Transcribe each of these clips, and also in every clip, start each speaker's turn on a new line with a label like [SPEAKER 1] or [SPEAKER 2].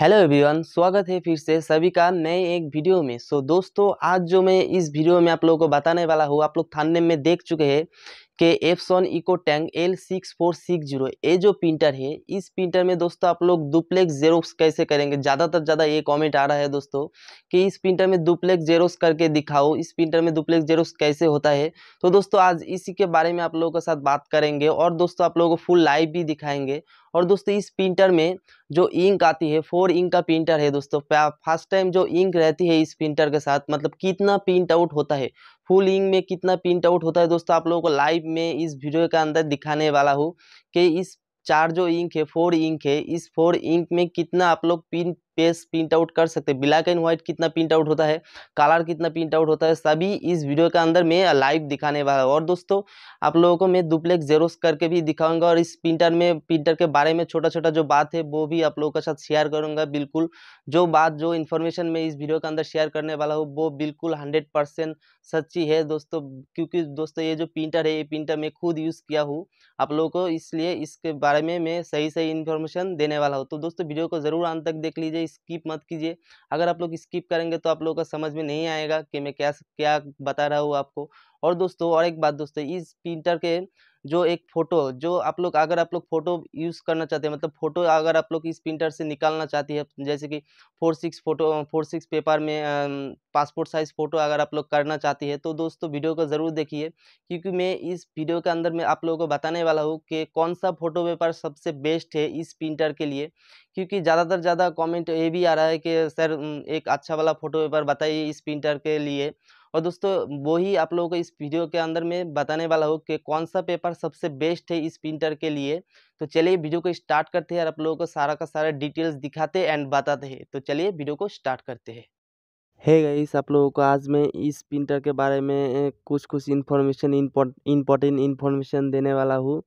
[SPEAKER 1] hello everyone स्वागत है फिर से सभी का नए एक वीडियो में सो so, दोस्तों आज जो मैं इस वीडियो में आप लोगों को बताने वाला हूँ आप लोग थाने में देख चुके हैं के Epson eco tank L six four six zero ये जो प्रिंटर है इस प्रिंटर में दोस्तों आप लोग डुप्लेक्स जेरोक्स कैसे करेंगे ज़्यादातर ज़्यादा ये कमेंट आ रहा है दोस्तों कि इस प्रिंटर में डुप्लेक्स जेरोक्स करके दिखाओ इस प्रिंटर में डुप्लेक्स जेरोक्स कैसे होता है तो दोस्तों आज इसी के बारे में आप लोगों के साथ बात करेंगे और दोस्तों आप लोगों को फुल लाइव भी दिखाएंगे और दोस्तों इस प्रिंटर में जो इंक आती है फोर इंक का प्रिंटर है दोस्तों फर्स्ट टाइम जो इंक रहती है इस प्रिंटर के साथ मतलब कितना प्रिंट आउट होता है फुल इंग में कितना प्रिंट आउट होता है दोस्तों आप लोगों को लाइव में इस वीडियो के अंदर दिखाने वाला हूँ कि इस चार जो इंक है फोर इंक है इस फोर इंक में कितना आप लोग प्रिंट पेज प्रिंट आउट कर सकते हैं ब्लैक एंड व्हाइट कितना प्रिंट आउट होता है कलर कितना प्रिंट आउट होता है सभी इस वीडियो के अंदर मैं लाइव दिखाने वाला हूँ और दोस्तों आप लोगों को मैं डुप्लेक्स जेरोस करके भी दिखाऊंगा और इस प्रिंटर में प्रिंटर के बारे में छोटा छोटा जो बात है वो भी आप लोगों के साथ शेयर करूँगा बिल्कुल जो बात जो इन्फॉर्मेशन मैं इस वीडियो के अंदर शेयर करने वाला हूँ वो बिल्कुल हंड्रेड सच्ची है दोस्तों क्योंकि दोस्तों ये जो प्रिंटर है ये प्रिंटर मैं खुद यूज़ किया हूँ आप लोगों को इसलिए इसके बारे में मैं सही सही इन्फॉर्मेशन देने वाला हूँ तो दोस्तों वीडियो को ज़रूर अंत तक देख लीजिए इसे स्किप मत कीजिए अगर आप लोग स्किप करेंगे तो आप लोगों का समझ में नहीं आएगा कि मैं क्या क्या बता रहा हूँ आपको और दोस्तों और एक बात दोस्तों इस प्रिंटर के जो एक फ़ोटो जो आप लोग अगर आप लोग फ़ोटो यूज़ करना चाहते हैं मतलब फ़ोटो अगर आप लोग इस प्रिंटर से निकालना चाहती है जैसे कि four six photo four six paper में पासपोर्ट साइज़ फ़ोटो अगर आप लोग करना चाहती है तो दोस्तों वीडियो को ज़रूर देखिए क्योंकि मैं इस वीडियो के अंदर में आप लोगों को बताने वाला हूँ कि कौन सा फ़ोटो पेपर सबसे बेस्ट है इस प्रिंटर के लिए क्योंकि ज़्यादातर ज़्यादा कॉमेंट ये भी आ रहा है कि सर एक अच्छा वाला फ़ोटो पेपर बताइए इस प्रिंटर के लिए और दोस्तों वो ही आप लोगों को इस वीडियो के अंदर में बताने वाला हूँ कि कौन सा पेपर सबसे बेस्ट है इस प्रिंटर के लिए तो चलिए वीडियो को स्टार्ट करते हैं और आप लोगों को सारा का सारा डिटेल्स दिखाते एंड बताते हैं तो चलिए वीडियो को स्टार्ट करते हैं है गाइस आप लोगों को आज मैं इस प्रिंटर के बारे में कुछ कुछ इन्फॉर्मेशन इम्पोर्टेंट इन्फॉर्मेशन देने वाला हूँ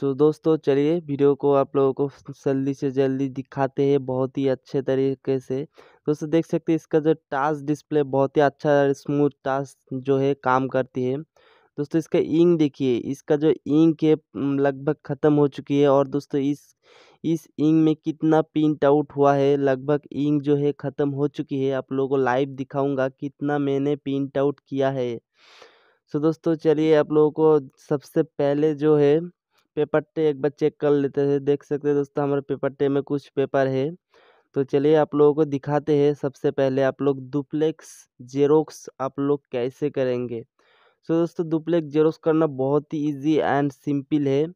[SPEAKER 1] तो दोस्तों चलिए वीडियो को आप लोगों को जल्दी से जल्दी दिखाते हैं बहुत ही अच्छे तरीके से दोस्तों देख सकते हैं इसका जो टाच डिस्प्ले बहुत ही अच्छा स्मूथ टाच जो है काम करती है दोस्तों इसका इंक देखिए इसका जो इंक है लगभग ख़त्म हो चुकी है और दोस्तों इस इस इंक में कितना प्रिंट आउट हुआ है लगभग इंक जो है ख़त्म हो चुकी है आप लोगों को लाइव दिखाऊंगा कितना मैंने प्रिंट आउट किया है सो दोस्तों चलिए आप लोगों को सबसे पहले जो है पेपर बार चेक कर लेते थे देख सकते हैं दोस्तों हमारे पेपर टे में कुछ पेपर है तो चलिए आप लोगों को दिखाते हैं सबसे पहले आप लोग डुप्लेक्स जेरोक्स आप लोग कैसे करेंगे सो तो so, दोस्तों डुप्लेक्स जेरोक्स करना बहुत ही ईजी एंड सिंपल है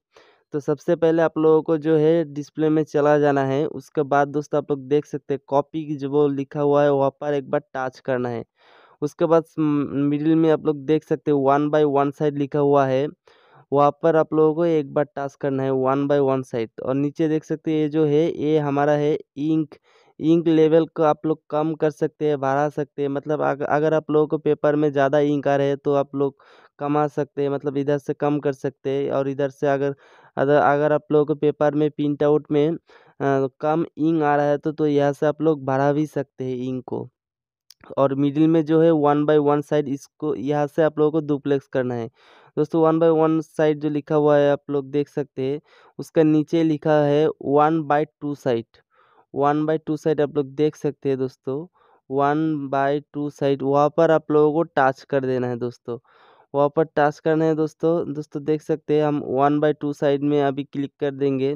[SPEAKER 1] तो सबसे पहले आप लोगों को जो है डिस्प्ले में चला जाना है उसके बाद दोस्तों आप लोग देख सकते हैं कॉपी जो वो लिखा हुआ है वहाँ पर एक बार टच करना है उसके बाद मिडिल में आप लोग देख सकते हैं वन बाय वन साइड लिखा हुआ है वहाँ पर आप लोगों को एक बार टास्क करना है वन बाय वन साइड और नीचे देख सकते हैं ये जो है ये हमारा है इंक इंक लेवल को आप लोग कम कर सकते हैं बढ़ा सकते हैं मतलब अग, अगर आप लोगों को पेपर में ज़्यादा इंक आ रहे हैं तो आप लोग कमा सकते हैं मतलब इधर से कम कर सकते हैं और इधर से अगर अगर अगर आप लोगों को पेपर में प्रिंट आउट में आ, कम इंक आ रहा है तो तो यहाँ से आप लोग बढ़ा भी सकते हैं इंक को और मिडिल में जो है वन बाई वन साइड इसको यहाँ से आप लोगों को डुप्लेक्स करना है दोस्तों वन बाय वन साइड जो लिखा हुआ है आप लोग देख सकते हैं उसका नीचे लिखा है one by two side one by two side आप लोग देख सकते हैं दोस्तों वन बाय टू साइड वहाँ पर आप लोगों को टच कर देना है दोस्तों वहाँ पर टच करना है दोस्तों दोस्तों देख सकते हैं हम वन बाय टू साइड में अभी क्लिक कर देंगे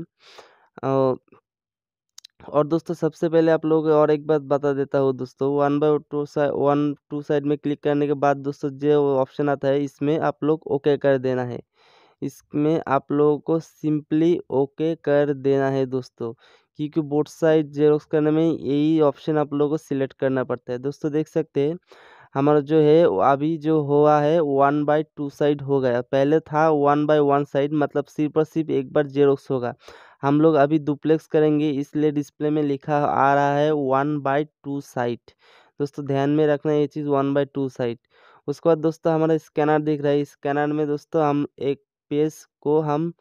[SPEAKER 1] और और दोस्तों सबसे पहले आप लोग और एक बात बता देता हूँ दोस्तों one by two side one two side में क्लिक करने के बाद दोस्तों जो ऑप्शन आता है इसमें आप लोग ओके कर देना है इसमें आप लोगों को सिंपली ओके कर देना है दोस्तों क्योंकि बोर्ड साइड जेरोक्स करने में यही ऑप्शन आप लोगों को सिलेक्ट करना पड़ता है दोस्तों देख सकते हैं हमारा जो है अभी जो हुआ है वन बाई टू साइड हो गया पहले था वन बाई वन साइड मतलब सिर्फ और सिर्फ एक बार जेरोक्स होगा हम लोग अभी डुप्लेक्स करेंगे इसलिए डिस्प्ले में लिखा आ रहा है वन बाई टू साइट दोस्तों ध्यान में रखना ये चीज़ वन बाई टू साइट उसके बाद दोस्तों हमारा स्कैनर दिख रहा है स्कैनर में दोस्तों हम एक पेज को हम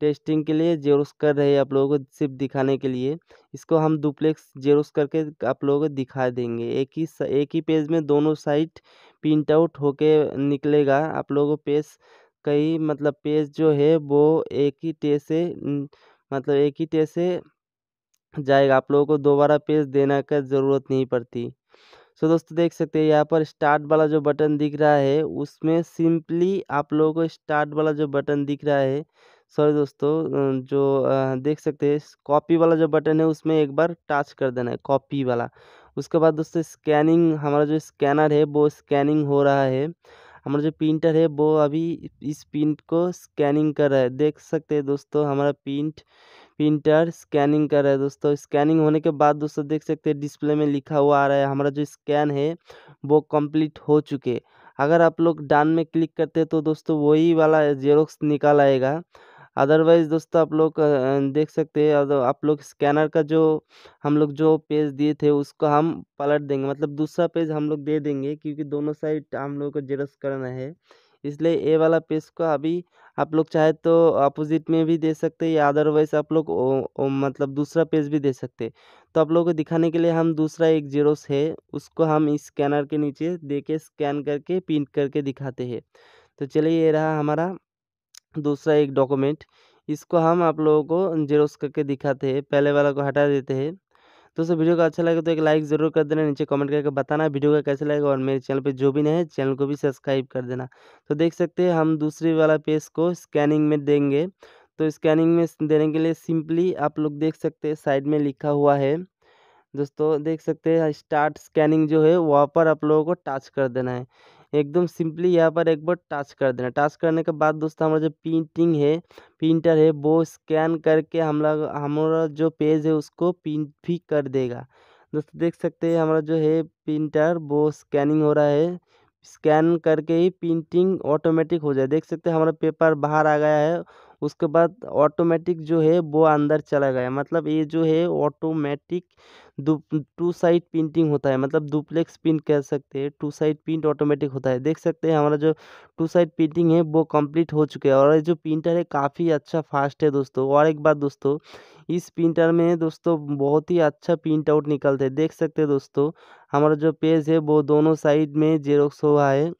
[SPEAKER 1] टेस्टिंग के लिए जेरोस कर रहे हैं आप लोगों को सिर्फ दिखाने के लिए इसको हम डुप्लेक्स जेरोस करके आप लोगों को दिखा देंगे एक ही एक ही पेज में दोनों साइट प्रिंट आउट होके निकलेगा आप लोगों को पेज कई मतलब पेज जो है वो एक ही टे से मतलब एक ही तेज से जाएगा आप लोगों को दोबारा पेज देने का ज़रूरत नहीं पड़ती सो दोस्तों देख सकते हैं यहाँ पर स्टार्ट वाला जो बटन दिख रहा है उसमें सिंपली आप लोगों को स्टार्ट वाला जो बटन दिख रहा है सॉरी दोस्तों जो देख सकते हैं कॉपी वाला जो बटन है उसमें एक बार टच कर देना है कॉपी वाला उसके बाद दोस्तों स्कैनिंग हमारा जो स्कैनर है वो स्कैनिंग हो रहा है हमारा जो प्रिंटर है वो अभी इस प्रिंट को स्कैनिंग कर रहा है देख सकते हैं दोस्तों हमारा प्रिंट प्रिंटर स्कैनिंग कर रहा है दोस्तों स्कैनिंग होने के बाद दोस्तों देख सकते हैं डिस्प्ले में लिखा हुआ आ रहा है हमारा जो स्कैन है वो कंप्लीट हो चुके अगर आप लोग डान में क्लिक करते हैं तो दोस्तों वही वाला जेरोक्स निकाल आएगा अदरवाइज़ दोस्तों आप लोग देख सकते हैं और आप लोग स्कैनर का जो हम लोग जो पेज दिए थे उसको हम पलट देंगे मतलब दूसरा पेज हम लोग दे देंगे क्योंकि दोनों साइड हम लोग को जेरस करना है इसलिए ए वाला पेज को अभी आप लोग चाहे तो अपोजिट में भी दे सकते हैं या अदरवाइज आप लोग मतलब दूसरा पेज भी दे सकते तो आप लोगों को दिखाने के लिए हम दूसरा एक जीरोस है उसको हम स्कैनर के नीचे दे के स्कैन करके प्रिंट करके दिखाते हैं तो चलिए ये रहा हमारा दूसरा एक डॉक्यूमेंट इसको हम आप लोगों को जेरोस करके दिखाते हैं पहले वाला को हटा देते हैं दोस्तों वीडियो का अच्छा लगे तो एक लाइक ज़रूर कर देना नीचे कमेंट करके बताना वीडियो का कैसे लगेगा और मेरे चैनल पे जो भी नहीं है चैनल को भी सब्सक्राइब कर देना तो देख सकते हैं हम दूसरे वाला पेज को स्कैनिंग में देंगे तो स्कैनिंग में देने के लिए सिंपली आप लोग देख सकते हैं साइड में लिखा हुआ है दोस्तों देख सकते हैं स्टार्ट स्कैनिंग जो है वहाँ पर आप लोगों को टच कर देना है एकदम सिंपली यहाँ पर एक बार टच कर देना टच करने के बाद दोस्तों हमारा जो प्रिंटिंग है प्रिंटर है वो स्कैन करके हम लोग हमारा जो पेज है उसको प्रिंट भी कर देगा दोस्तों देख सकते हैं हमारा जो है प्रिंटर वो स्कैनिंग हो रहा है स्कैन करके ही प्रिंटिंग ऑटोमेटिक हो जाए देख सकते हैं हमारा पेपर बाहर आ गया है उसके बाद ऑटोमेटिक जो है वो अंदर चला गया मतलब ये जो है ऑटोमेटिक टू साइड प्रिंटिंग होता है मतलब डुप्लेक्स प्रिंट कह सकते हैं टू साइड प्रिंट ऑटोमेटिक होता है देख सकते हैं हमारा जो टू साइड प्रिंटिंग है वो कंप्लीट हो चुका है और ये जो प्रिंटर है काफ़ी अच्छा फास्ट है दोस्तों और एक बात दोस्तों इस प्रिंटर में दोस्तों बहुत ही अच्छा प्रिंट आउट निकलते है देख सकते हैं दोस्तों हमारा जो पेज है वो दोनों साइड में जेरोक्स हुआ है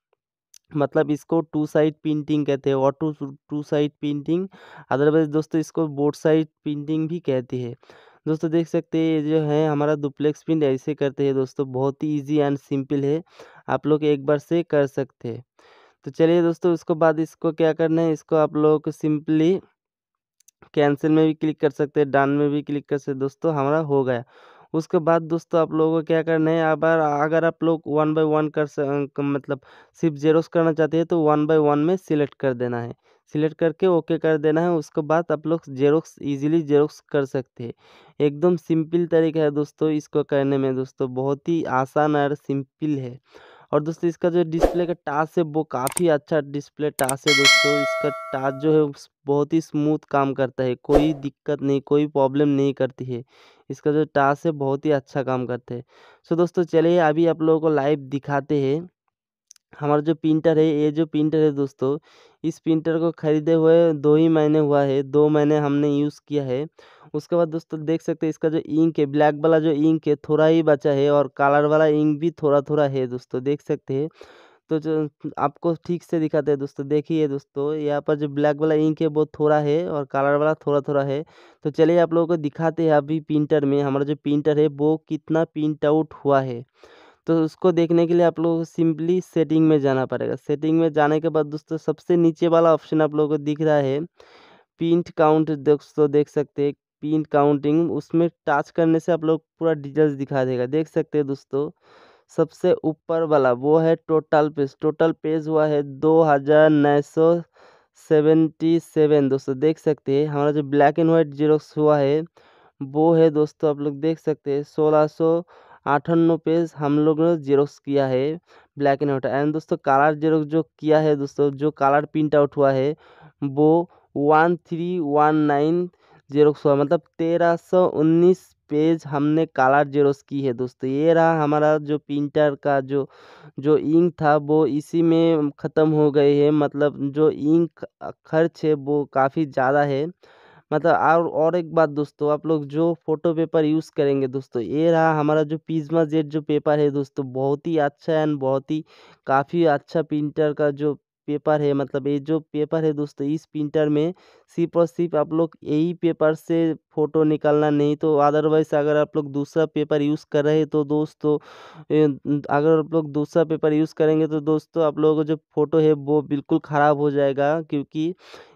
[SPEAKER 1] मतलब इसको टू साइड प्रिंटिंग कहते हैं auto two side printing otherwise दोस्तों इसको बोर्ड साइड प्रिंटिंग भी कहते हैं दोस्तों देख सकते हैं ये जो है हमारा डुप्लेक्स प्रिंट ऐसे करते हैं दोस्तों बहुत ही इजी एंड सिंपल है आप लोग एक बार से कर सकते हैं तो चलिए दोस्तों उसको बाद इसको क्या करना है इसको आप लोग सिंपली कैंसिल में भी क्लिक कर सकते हैं डन में भी क्लिक कर सकते दोस्तों हमारा हो गया उसके बाद दोस्तों आप लोगों को क्या करना है अगर अगर आप लोग वन बाय वन कर अं, मतलब सिर्फ जेरोस करना चाहते हैं तो वन बाय वन में सिलेक्ट कर देना है सिलेक्ट करके ओके कर देना है उसके बाद आप लोग जेरोक्स इजीली जेरोक्स कर सकते हैं एकदम सिंपल तरीका है दोस्तों इसको करने में दोस्तों बहुत ही आसान और सिंपल है और दोस्तों इसका जो डिस्प्ले का टाच है वो काफ़ी अच्छा डिस्प्ले टाच है दोस्तों इसका टाच जो है बहुत ही स्मूथ काम करता है कोई दिक्कत नहीं कोई प्रॉब्लम नहीं करती है इसका जो टाच है बहुत ही अच्छा काम करता है सो दोस्तों चलिए अभी आप लोगों को लाइव दिखाते हैं हमारा जो प्रिंटर है ये जो प्रिंटर है दोस्तों इस प्रिंटर को ख़रीदे हुए दो ही महीने हुआ है दो महीने हमने यूज़ किया है उसके बाद दोस्तों देख सकते हैं इसका जो इंक है ब्लैक वाला जो इंक है थोड़ा ही बचा है और कलर वाला इंक भी थोड़ा थोड़ा है दोस्तों देख सकते हैं तो जो आपको ठीक से दिखाते हैं दोस्तों देखिए दोस्तों यहाँ पर जो ब्लैक वाला इंक है वो थोड़ा है और कलर वाला थोड़ा थोड़ा है तो चलिए आप लोगों को दिखाते हैं अभी प्रिंटर में हमारा जो प्रिंटर है वो कितना प्रिंट आउट हुआ है तो उसको देखने के लिए आप लोगों को सिंपली सेटिंग में जाना पड़ेगा सेटिंग में जाने के बाद दोस्तों सबसे नीचे वाला ऑप्शन आप लोगों को दिख रहा है पिंट काउंट दोस्तों देख सकते हैं पिंट काउंटिंग उसमें टच करने से आप लोग पूरा डिटेल्स दिखा देगा देख सकते हैं दोस्तों सबसे ऊपर वाला वो है टोटल पेज टोटल पेज हुआ है दो हज़ार नौ सौ सेवेंटी सेवन दोस्तों देख सकते हैं हमारा जो ब्लैक एंड वाइट जीरोक्स हुआ है वो है दोस्तों आप लोग देख सकते हैं सोलह सौ अठानवे पेज हम लोग ने जेरोक्स किया है ब्लैक एंड व्हाइट एंड दोस्तों कलर जेरोक्स जो किया है दोस्तों जो कलर प्रिंट आउट हुआ है वो one three one nine xerox हुआ मतलब तेरह सौ उन्नीस पेज हमने कलर जेरोक्स की है दोस्तों ये रहा हमारा जो प्रिंटर का जो जो इंक था वो इसी में ख़त्म हो गए है मतलब जो इंक खर्च है वो काफ़ी ज़्यादा है मतलब और और एक बात दोस्तों आप लोग जो फोटो पेपर यूज़ करेंगे दोस्तों ये रहा हमारा जो पिज्मा जेट जो पेपर है दोस्तों बहुत ही अच्छा एंड बहुत ही काफ़ी अच्छा प्रिंटर का जो पेपर है मतलब ये जो पेपर है दोस्तों इस प्रिंटर में सिर्फ और सिर्फ आप लोग यही पेपर से फ़ोटो निकालना नहीं तो अदरवाइज़ अगर आप लोग दूसरा पेपर यूज़ कर रहे तो दोस्तों अगर आप लोग दूसरा पेपर यूज़ करेंगे तो दोस्तों आप लोगों का जो फ़ोटो है वो बिल्कुल ख़राब हो जाएगा क्योंकि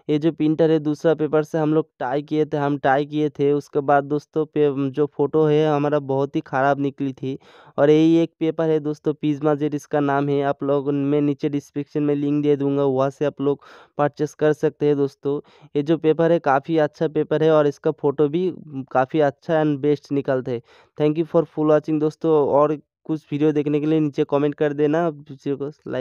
[SPEAKER 1] ये जो प्रिंटर है दूसरा पेपर से हम लोग टाई किए थे हम टाई किए थे उसके बाद दोस्तों पे जो फ़ोटो है हमारा बहुत ही ख़राब निकली थी और यही एक पेपर है दोस्तों पिज्मा जेट इसका नाम है आप लोग मैं नीचे डिस्क्रिप्शन में लिंक दे दूंगा वहाँ से आप लोग परचेस कर सकते हैं दोस्तों ये जो पेपर है काफ़ी अच्छा पेपर है और इसका फ़ोटो भी काफ़ी अच्छा एंड बेस्ट निकलते है thank you for full watching दोस्तों और कुछ वीडियो देखने के लिए नीचे कमेंट कर देना लाइक